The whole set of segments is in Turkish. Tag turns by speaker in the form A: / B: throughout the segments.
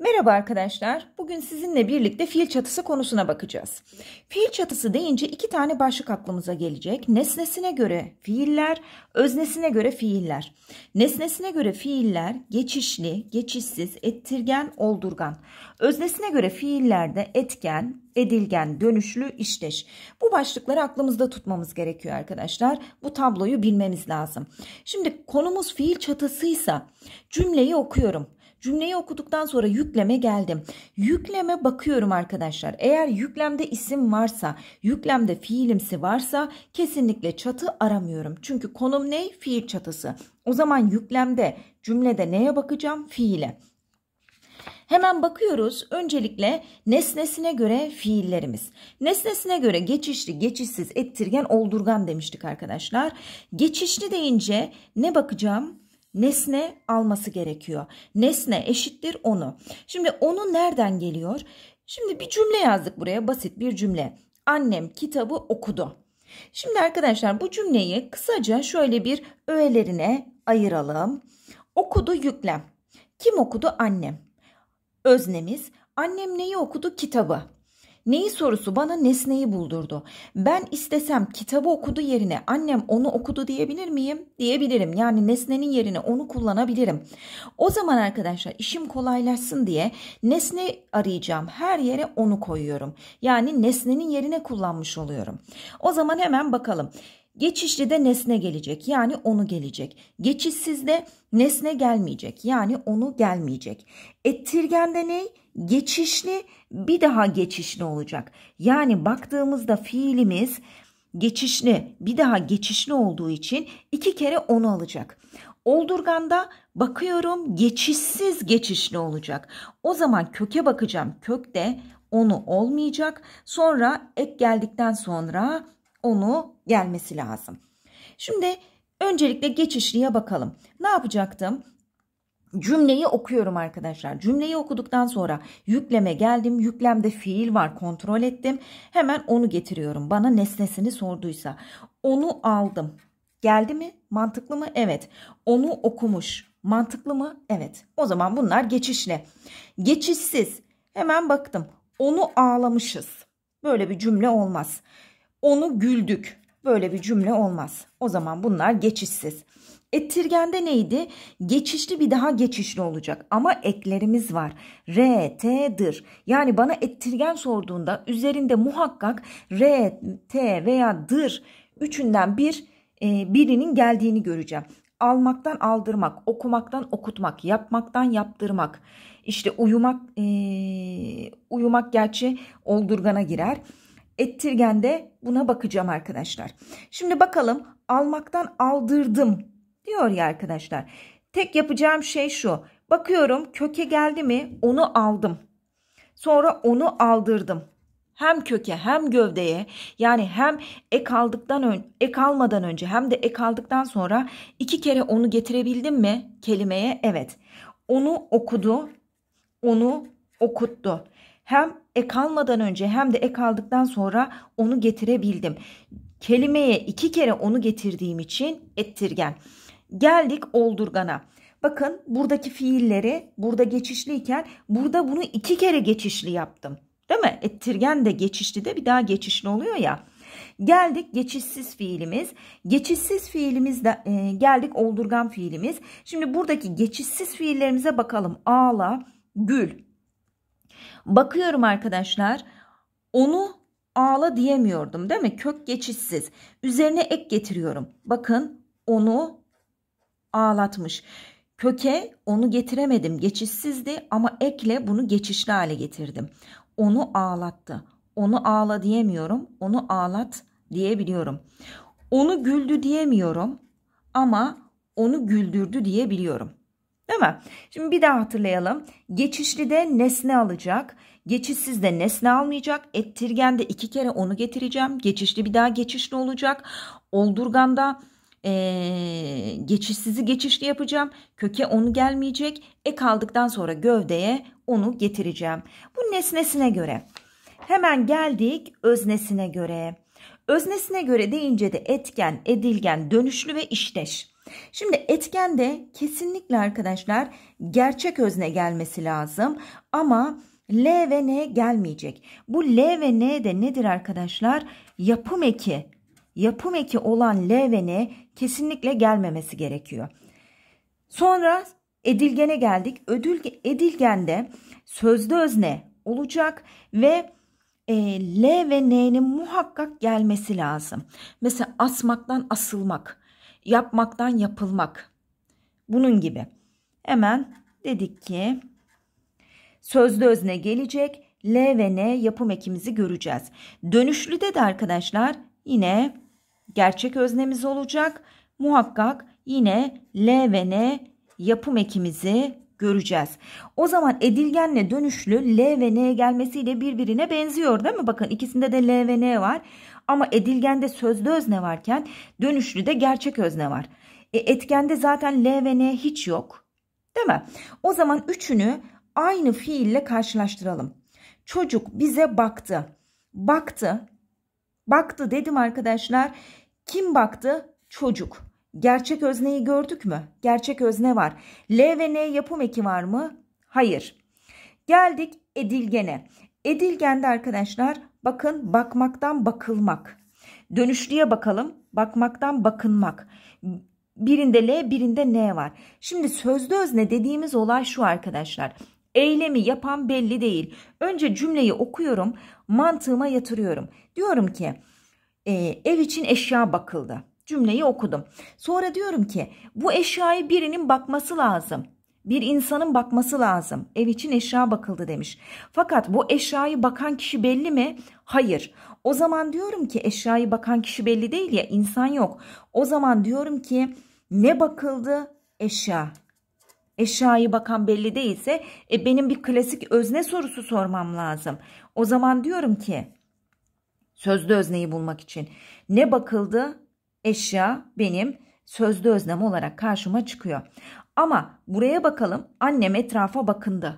A: Merhaba arkadaşlar. Bugün sizinle birlikte fiil çatısı konusuna bakacağız. Fiil çatısı deyince iki tane başlık aklımıza gelecek. Nesnesine göre fiiller, öznesine göre fiiller. Nesnesine göre fiiller geçişli, geçişsiz, ettirgen, oldurgan. Öznesine göre fiillerde etken, edilgen, dönüşlü, işteş. Bu başlıkları aklımızda tutmamız gerekiyor arkadaşlar. Bu tabloyu bilmemiz lazım. Şimdi konumuz fiil çatısıysa cümleyi okuyorum. Cümleyi okuduktan sonra yükleme geldim. Yükleme bakıyorum arkadaşlar. Eğer yüklemde isim varsa, yüklemde fiilimsi varsa kesinlikle çatı aramıyorum. Çünkü konum ne? Fiil çatısı. O zaman yüklemde, cümlede neye bakacağım? Fiile. Hemen bakıyoruz. Öncelikle nesnesine göre fiillerimiz. Nesnesine göre geçişli, geçişsiz, ettirgen, oldurgan demiştik arkadaşlar. Geçişli deyince ne bakacağım? nesne alması gerekiyor. Nesne eşittir onu. Şimdi onu nereden geliyor? Şimdi bir cümle yazdık buraya basit bir cümle. Annem kitabı okudu. Şimdi arkadaşlar bu cümleyi kısaca şöyle bir öğelerine ayıralım. Okudu yüklem. Kim okudu? Annem. Öznemiz. Annem neyi okudu? Kitabı. Neyi sorusu bana nesneyi buldurdu. Ben istesem kitabı okudu yerine annem onu okudu diyebilir miyim? Diyebilirim. Yani nesnenin yerine onu kullanabilirim. O zaman arkadaşlar işim kolaylaşsın diye nesne arayacağım her yere onu koyuyorum. Yani nesnenin yerine kullanmış oluyorum. O zaman hemen bakalım. Geçişli de nesne gelecek yani onu gelecek. Geçişsiz de nesne gelmeyecek yani onu gelmeyecek. Ettirgende ney? Geçişli bir daha geçişli olacak. Yani baktığımızda fiilimiz geçişli bir daha geçişli olduğu için iki kere onu alacak. Oldurganda bakıyorum geçişsiz geçişli olacak. O zaman köke bakacağım. Kök de onu olmayacak. Sonra ek geldikten sonra onu gelmesi lazım. Şimdi öncelikle geçişliye bakalım. Ne yapacaktım? Cümleyi okuyorum arkadaşlar. Cümleyi okuduktan sonra yükleme geldim. Yüklemde fiil var kontrol ettim. Hemen onu getiriyorum. Bana nesnesini sorduysa. Onu aldım. Geldi mi? Mantıklı mı? Evet. Onu okumuş. Mantıklı mı? Evet. O zaman bunlar geçişle. Geçişsiz. Hemen baktım. Onu ağlamışız. Böyle bir cümle olmaz onu güldük. Böyle bir cümle olmaz. O zaman bunlar geçişsiz. Ettirgende neydi? Geçişli bir daha geçişli olacak ama eklerimiz var. R, T, dır. Yani bana ettirgen sorduğunda üzerinde muhakkak R, T veya dır üçünden bir e, birinin geldiğini göreceğim. Almaktan aldırmak, okumaktan okutmak, yapmaktan yaptırmak. İşte uyumak, e, uyumak gerçi oldurgana girer ettirgende buna bakacağım arkadaşlar. Şimdi bakalım almaktan aldırdım diyor ya arkadaşlar. Tek yapacağım şey şu. Bakıyorum köke geldi mi onu aldım. Sonra onu aldırdım. Hem köke hem gövdeye yani hem ek aldıktan ön, ek almadan önce hem de ek aldıktan sonra iki kere onu getirebildim mi kelimeye? Evet. Onu okudu, onu okuttu. Hem ek almadan önce hem de ek aldıktan sonra onu getirebildim. Kelimeye iki kere onu getirdiğim için ettirgen. Geldik oldurgana. Bakın buradaki fiilleri burada geçişliyken burada bunu iki kere geçişli yaptım. Değil mi? Ettirgen de geçişli de bir daha geçişli oluyor ya. Geldik geçişsiz fiilimiz. Geçişsiz fiilimiz de e, geldik oldurgan fiilimiz. Şimdi buradaki geçişsiz fiillerimize bakalım. Ağla, gül, Bakıyorum arkadaşlar onu ağla diyemiyordum değil mi? Kök geçişsiz. Üzerine ek getiriyorum. Bakın onu ağlatmış. Köke onu getiremedim. Geçişsizdi ama ekle bunu geçişli hale getirdim. Onu ağlattı. Onu ağla diyemiyorum. Onu ağlat diyebiliyorum. Onu güldü diyemiyorum ama onu güldürdü diyebiliyorum. Değil mi? Şimdi bir daha hatırlayalım. Geçişli de nesne alacak. Geçişsiz de nesne almayacak. Ettirgen de iki kere onu getireceğim. Geçişli bir daha geçişli olacak. Oldurganda ee, geçişsizi geçişli yapacağım. Köke onu gelmeyecek. Ek aldıktan sonra gövdeye onu getireceğim. Bu nesnesine göre. Hemen geldik öznesine göre. Öznesine göre deyince de etken, edilgen, dönüşlü ve işteş. Şimdi etken de kesinlikle arkadaşlar gerçek özne gelmesi lazım ama L ve N gelmeyecek. Bu L ve N de nedir arkadaşlar? Yapım eki. Yapım eki olan L ve N kesinlikle gelmemesi gerekiyor. Sonra edilgene geldik. Ödül, edilgende sözde özne olacak ve e, L ve N'nin muhakkak gelmesi lazım. Mesela asmaktan asılmak yapmaktan yapılmak. Bunun gibi. Hemen dedik ki sözlü özne gelecek. L ve N yapım ekimizi göreceğiz. Dönüşlüde de arkadaşlar yine gerçek öznemiz olacak. Muhakkak yine L ve N yapım ekimizi göreceğiz. O zaman edilgenle dönüşlü L ve N gelmesiyle birbirine benziyor değil mi? Bakın ikisinde de L ve N var. Ama edilgende sözlü özne varken dönüşlü de gerçek özne var. E, etkende zaten L ve N hiç yok. Değil mi? O zaman üçünü aynı fiille karşılaştıralım. Çocuk bize baktı. Baktı. Baktı dedim arkadaşlar. Kim baktı? Çocuk. Gerçek özneyi gördük mü? Gerçek özne var. L ve N yapım eki var mı? Hayır. Geldik edilgene. Edilgende arkadaşlar Bakın bakmaktan bakılmak. Dönüşlüye bakalım. Bakmaktan bakınmak. Birinde L birinde N var. Şimdi sözlü özne dediğimiz olay şu arkadaşlar. Eylemi yapan belli değil. Önce cümleyi okuyorum. Mantığıma yatırıyorum. Diyorum ki e, ev için eşya bakıldı. Cümleyi okudum. Sonra diyorum ki bu eşyayı birinin bakması lazım. Bir insanın bakması lazım. Ev için eşya bakıldı demiş. Fakat bu eşyayı bakan kişi belli mi? Hayır. O zaman diyorum ki eşyayı bakan kişi belli değil ya insan yok. O zaman diyorum ki ne bakıldı? Eşya. Eşyayı bakan belli değilse e, benim bir klasik özne sorusu sormam lazım. O zaman diyorum ki sözlü özneyi bulmak için ne bakıldı? Eşya benim sözlü özlem olarak karşıma çıkıyor. Ama buraya bakalım annem etrafa bakındı.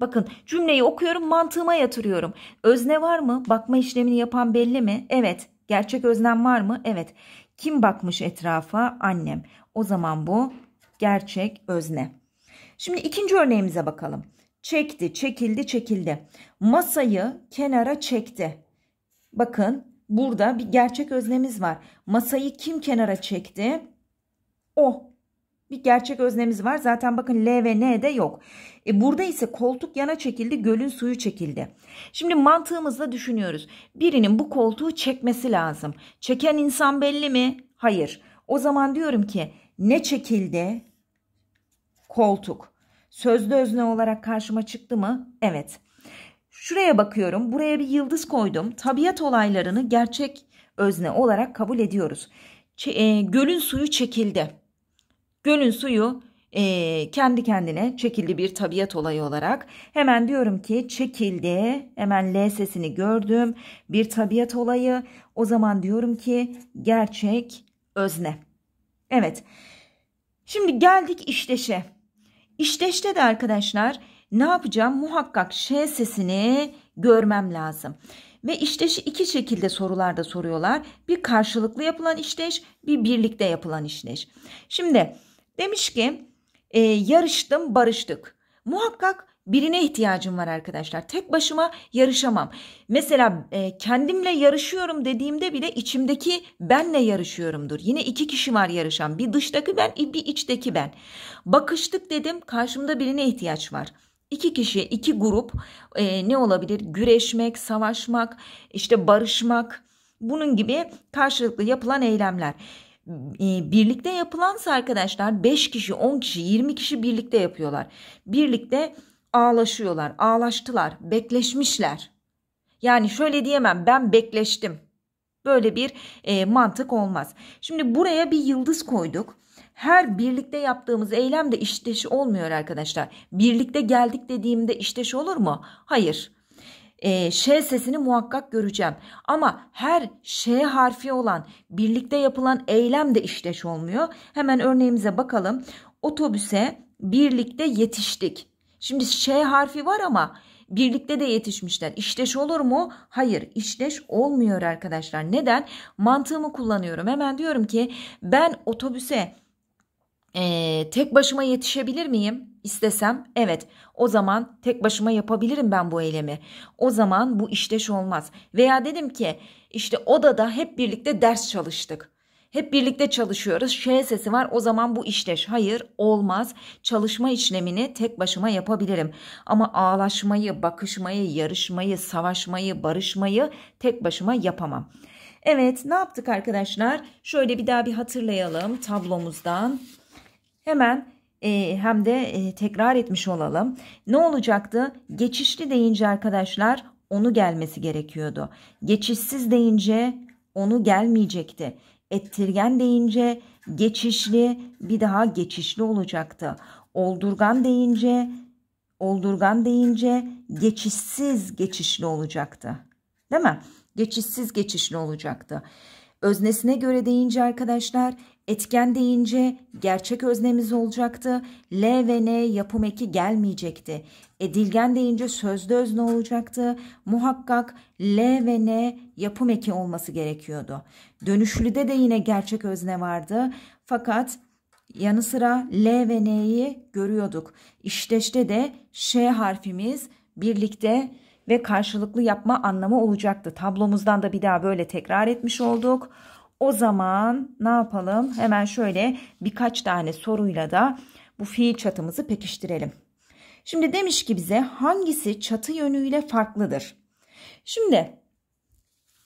A: Bakın cümleyi okuyorum mantığıma yatırıyorum. Özne var mı? Bakma işlemini yapan belli mi? Evet. Gerçek öznem var mı? Evet. Kim bakmış etrafa? Annem. O zaman bu gerçek özne. Şimdi ikinci örneğimize bakalım. Çekti, çekildi, çekildi. Masayı kenara çekti. Bakın burada bir gerçek öznemiz var. Masayı kim kenara çekti? o. Bir gerçek öznemiz var. Zaten bakın L ve N de yok. E burada ise koltuk yana çekildi, gölün suyu çekildi. Şimdi mantığımızla düşünüyoruz. Birinin bu koltuğu çekmesi lazım. Çeken insan belli mi? Hayır. O zaman diyorum ki ne çekildi? Koltuk. Sözlü özne olarak karşıma çıktı mı? Evet. Şuraya bakıyorum. Buraya bir yıldız koydum. Tabiat olaylarını gerçek özne olarak kabul ediyoruz. Ç- e, gölün suyu çekildi. Gölün suyu e, kendi kendine çekildi bir tabiat olayı olarak. Hemen diyorum ki çekildi. Hemen L sesini gördüm. Bir tabiat olayı. O zaman diyorum ki gerçek özne. Evet. Şimdi geldik işteşe İşleşte de arkadaşlar ne yapacağım? Muhakkak ş sesini görmem lazım. Ve işteşi iki şekilde sorularda soruyorlar. Bir karşılıklı yapılan işteş bir birlikte yapılan işteş Şimdi Demiş ki e, yarıştım barıştık. Muhakkak birine ihtiyacım var arkadaşlar. Tek başıma yarışamam. Mesela e, kendimle yarışıyorum dediğimde bile içimdeki benle yarışıyorumdur. Yine iki kişi var yarışan. Bir dıştaki ben, bir içteki ben. Bakıştık dedim. Karşımda birine ihtiyaç var. İki kişi, iki grup e, ne olabilir? Güreşmek, savaşmak, işte barışmak. Bunun gibi karşılıklı yapılan eylemler birlikte yapılansa arkadaşlar 5 kişi 10 kişi 20 kişi birlikte yapıyorlar. Birlikte ağlaşıyorlar ağlaştılar bekleşmişler. Yani şöyle diyemem ben bekleştim. Böyle bir e, mantık olmaz. Şimdi buraya bir yıldız koyduk. Her birlikte yaptığımız eylem de işteş olmuyor arkadaşlar. Birlikte geldik dediğimde işteş olur mu? Hayır e, ş sesini muhakkak göreceğim. Ama her ş harfi olan birlikte yapılan eylem de işleş olmuyor. Hemen örneğimize bakalım. Otobüse birlikte yetiştik. Şimdi ş harfi var ama birlikte de yetişmişler. İşleş olur mu? Hayır, işleş olmuyor arkadaşlar. Neden? Mantığımı kullanıyorum. Hemen diyorum ki ben otobüse e, tek başıma yetişebilir miyim? İstesem evet o zaman tek başıma yapabilirim ben bu eylemi. O zaman bu işteş olmaz. Veya dedim ki işte odada hep birlikte ders çalıştık. Hep birlikte çalışıyoruz. Ş sesi var. O zaman bu işleş. Hayır, olmaz. Çalışma işlemini tek başıma yapabilirim. Ama ağlaşmayı, bakışmayı, yarışmayı, savaşmayı, barışmayı tek başıma yapamam. Evet, ne yaptık arkadaşlar? Şöyle bir daha bir hatırlayalım tablomuzdan. Hemen e, hem de e, tekrar etmiş olalım. Ne olacaktı? Geçişli deyince arkadaşlar onu gelmesi gerekiyordu. Geçişsiz deyince onu gelmeyecekti. Ettirgen deyince geçişli bir daha geçişli olacaktı. Oldurgan deyince oldurgan deyince geçişsiz geçişli olacaktı. Değil mi? Geçişsiz geçişli olacaktı. Öznesine göre deyince arkadaşlar Etken deyince gerçek öznemiz olacaktı. L ve N yapım eki gelmeyecekti. Edilgen deyince sözlü özne olacaktı. Muhakkak L ve N yapım eki olması gerekiyordu. Dönüşlüde de yine gerçek özne vardı. Fakat yanı sıra L ve N'yi görüyorduk. İşteşte de Ş harfimiz birlikte ve karşılıklı yapma anlamı olacaktı. Tablomuzdan da bir daha böyle tekrar etmiş olduk. O zaman ne yapalım? Hemen şöyle birkaç tane soruyla da bu fiil çatımızı pekiştirelim. Şimdi demiş ki bize hangisi çatı yönüyle farklıdır? Şimdi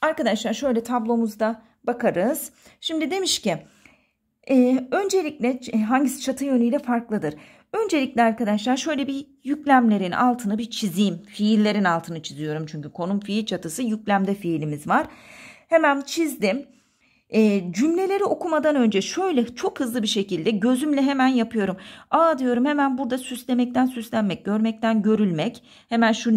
A: arkadaşlar şöyle tablomuzda bakarız. Şimdi demiş ki e, öncelikle e, hangisi çatı yönüyle farklıdır? Öncelikle arkadaşlar şöyle bir yüklemlerin altını bir çizeyim. Fiillerin altını çiziyorum çünkü konum fiil çatısı yüklemde fiilimiz var. Hemen çizdim. E, cümleleri okumadan önce şöyle çok hızlı bir şekilde gözümle hemen yapıyorum. Aa diyorum hemen burada süslemekten süslenmek, görmekten görülmek. Hemen şu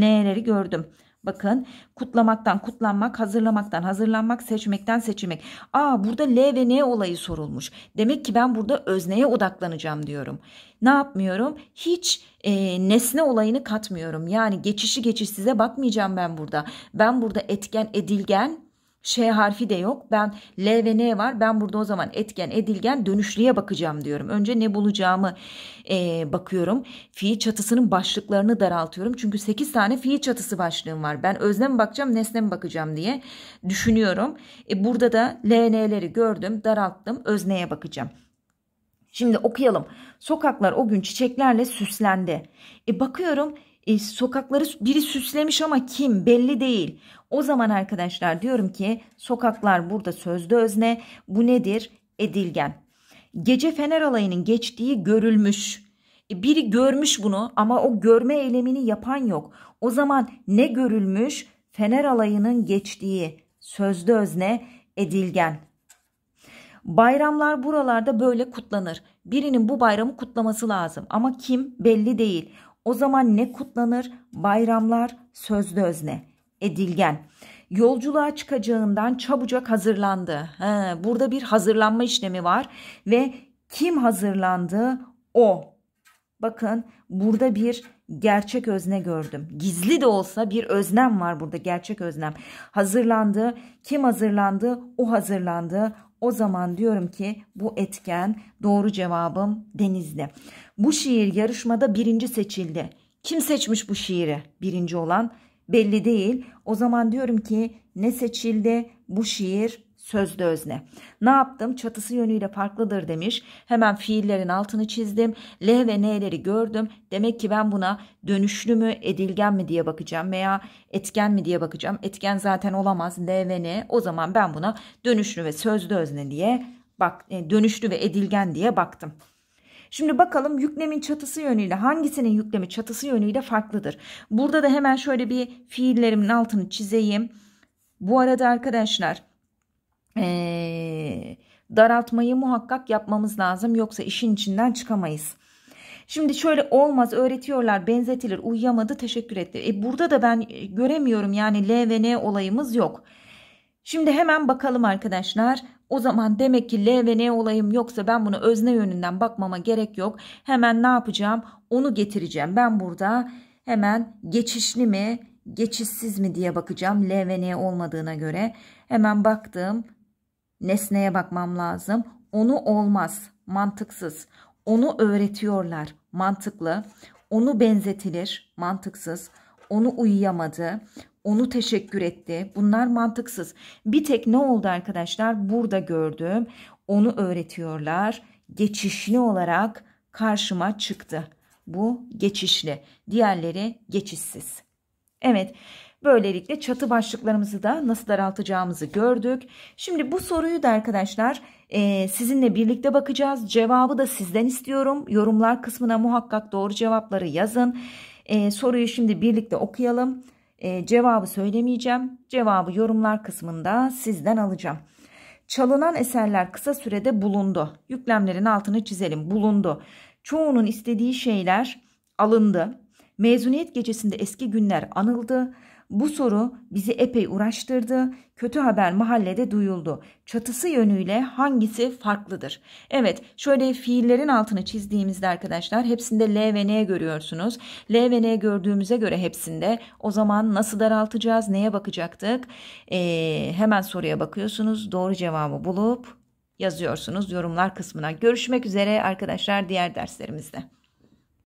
A: neleri gördüm. Bakın kutlamaktan kutlanmak, hazırlamaktan hazırlanmak, seçmekten seçilmek. Aa burada L ve N olayı sorulmuş. Demek ki ben burada özneye odaklanacağım diyorum. Ne yapmıyorum? Hiç e, nesne olayını katmıyorum. Yani geçişi size bakmayacağım ben burada. Ben burada etken, edilgen Ş harfi de yok. Ben L ve N var. Ben burada o zaman etken, edilgen, dönüşlüye bakacağım diyorum. Önce ne bulacağımı e, bakıyorum. Fiil çatısının başlıklarını daraltıyorum. Çünkü 8 tane fiil çatısı başlığım var. Ben özne mi bakacağım, nesne mi bakacağım diye düşünüyorum. E, burada da L, N'leri gördüm, daralttım. Özneye bakacağım. Şimdi okuyalım. Sokaklar o gün çiçeklerle süslendi. E bakıyorum e, sokakları biri süslemiş ama kim belli değil. O zaman arkadaşlar diyorum ki sokaklar burada sözde özne. Bu nedir? Edilgen. Gece fener alayının geçtiği görülmüş. E, biri görmüş bunu ama o görme eylemini yapan yok. O zaman ne görülmüş? Fener alayının geçtiği sözde özne edilgen. Bayramlar buralarda böyle kutlanır. Birinin bu bayramı kutlaması lazım ama kim belli değil. O zaman ne kutlanır? Bayramlar sözlü özne. Edilgen. Yolculuğa çıkacağından çabucak hazırlandı. He, burada bir hazırlanma işlemi var ve kim hazırlandı? O. Bakın burada bir gerçek özne gördüm. Gizli de olsa bir öznem var burada gerçek öznem. Hazırlandı. Kim hazırlandı? O hazırlandı o zaman diyorum ki bu etken doğru cevabım Denizli. Bu şiir yarışmada birinci seçildi. Kim seçmiş bu şiiri birinci olan belli değil. O zaman diyorum ki ne seçildi bu şiir sözlü özne. Ne yaptım? Çatısı yönüyle farklıdır demiş. Hemen fiillerin altını çizdim. L ve N'leri gördüm. Demek ki ben buna dönüşlü mü, edilgen mi diye bakacağım veya etken mi diye bakacağım. Etken zaten olamaz. L ve N. O zaman ben buna dönüşlü ve sözlü özne diye bak e, dönüşlü ve edilgen diye baktım. Şimdi bakalım yüklemin çatısı yönüyle hangisinin yüklemi çatısı yönüyle farklıdır? Burada da hemen şöyle bir fiillerimin altını çizeyim. Bu arada arkadaşlar ee, daraltmayı muhakkak yapmamız lazım. Yoksa işin içinden çıkamayız. Şimdi şöyle olmaz öğretiyorlar benzetilir uyuyamadı teşekkür etti. E burada da ben e, göremiyorum yani L ve N olayımız yok. Şimdi hemen bakalım arkadaşlar. O zaman demek ki L ve N olayım yoksa ben bunu özne yönünden bakmama gerek yok. Hemen ne yapacağım? Onu getireceğim. Ben burada hemen geçişli mi, geçişsiz mi diye bakacağım. L ve N olmadığına göre hemen baktım nesneye bakmam lazım. Onu olmaz, mantıksız. Onu öğretiyorlar, mantıklı. Onu benzetilir, mantıksız. Onu uyuyamadı, onu teşekkür etti. Bunlar mantıksız. Bir tek ne oldu arkadaşlar? Burada gördüm. Onu öğretiyorlar. Geçişli olarak karşıma çıktı. Bu geçişli. Diğerleri geçişsiz. Evet. Böylelikle çatı başlıklarımızı da nasıl daraltacağımızı gördük. Şimdi bu soruyu da arkadaşlar e, sizinle birlikte bakacağız. Cevabı da sizden istiyorum. Yorumlar kısmına muhakkak doğru cevapları yazın. E, soruyu şimdi birlikte okuyalım. E, cevabı söylemeyeceğim. Cevabı yorumlar kısmında sizden alacağım. Çalınan eserler kısa sürede bulundu. Yüklemlerin altını çizelim. Bulundu. Çoğunun istediği şeyler alındı. Mezuniyet gecesinde eski günler anıldı. Bu soru bizi epey uğraştırdı. Kötü haber mahallede duyuldu. Çatısı yönüyle hangisi farklıdır? Evet, şöyle fiillerin altını çizdiğimizde arkadaşlar hepsinde L ve N görüyorsunuz. L ve N gördüğümüze göre hepsinde o zaman nasıl daraltacağız? Neye bakacaktık? Ee, hemen soruya bakıyorsunuz. Doğru cevabı bulup yazıyorsunuz yorumlar kısmına. Görüşmek üzere arkadaşlar diğer derslerimizde.